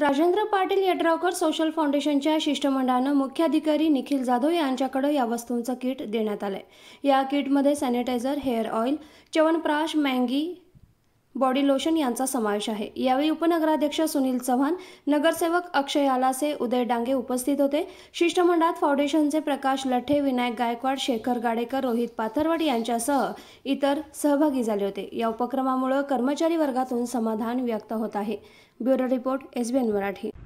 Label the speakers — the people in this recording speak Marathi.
Speaker 1: राजेंद्र पाटील यड्रावकर सोशल फाउंडेशनच्या शिष्टमंडळानं मुख्याधिकारी निखिल जाधव यांच्याकडे या वस्तूंचं किट देण्यात आलं आहे या किटमध्ये sanitizer hair oil chyawanprash Maggi body lotion यांचा समावेश आहे यावेळी उपनगराध्यक्ष सुनील चव्हाण नगरसेवक अक्षय आलासे उदय डांगे उपस्थित होते शिष्टमंडळात फाउंडेशनचे प्रकाश लठ्ठे विनायक गायकवाड शेखर गाडेकर रोहित पाथरवड यांच्यासह इतर सहभागी झाले होते या उपक्रमामुळे कर्मचारी वर्गातून समाधान व्यक्त होत आहे ब्युरो रिपोर्ट एसबीएन मराठी